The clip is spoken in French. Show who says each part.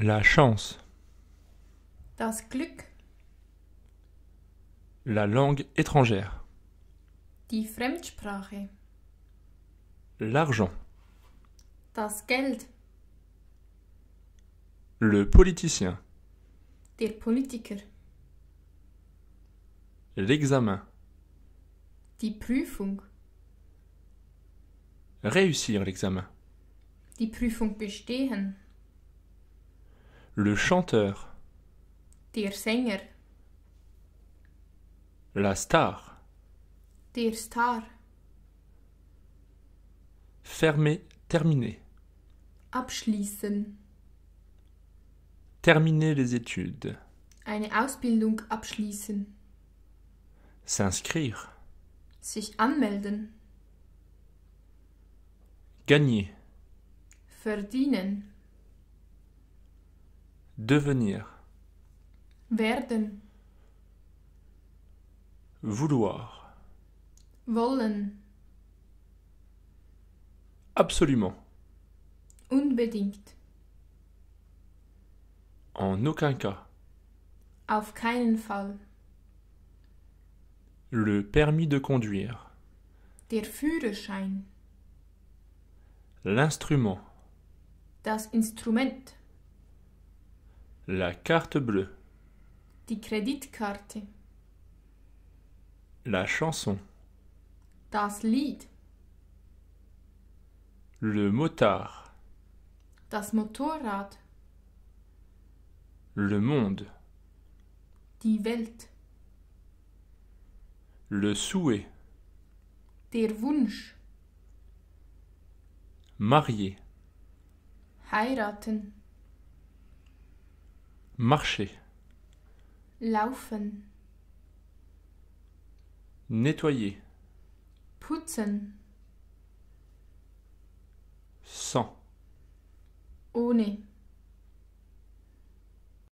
Speaker 1: La chance.
Speaker 2: Das Glück.
Speaker 1: La langue étrangère.
Speaker 2: Die Fremdsprache. L'argent. Das Geld.
Speaker 1: Le politicien.
Speaker 2: Der Politiker.
Speaker 1: L'examen.
Speaker 2: Die Prüfung.
Speaker 1: Réussir l'examen.
Speaker 2: Die Prüfung bestehen.
Speaker 1: Le chanteur.
Speaker 2: Der Sänger.
Speaker 1: La star.
Speaker 2: Der Star.
Speaker 1: Fermer, terminer.
Speaker 2: Abschließen.
Speaker 1: Terminer les études.
Speaker 2: Eine Ausbildung abschließen.
Speaker 1: S'inscrire.
Speaker 2: Sich anmelden. Gagner. Verdienen.
Speaker 1: Devenir.
Speaker 2: Werden.
Speaker 1: Vouloir.
Speaker 2: Wollen. Absolument. Unbedingt.
Speaker 1: En aucun cas.
Speaker 2: Auf keinen Fall.
Speaker 1: Le permis de conduire.
Speaker 2: Der Führerschein.
Speaker 1: L'instrument.
Speaker 2: Das Instrument.
Speaker 1: La carte bleue.
Speaker 2: Die Kreditkarte.
Speaker 1: La chanson.
Speaker 2: Das Lied.
Speaker 1: Le motard.
Speaker 2: Das Motorrad.
Speaker 1: Le monde.
Speaker 2: Die Welt.
Speaker 1: Le souhait.
Speaker 2: Der Wunsch. marier, Heiraten. Marcher. Laufen.
Speaker 1: Nettoyer.
Speaker 2: Putzen. Sans. Ohne.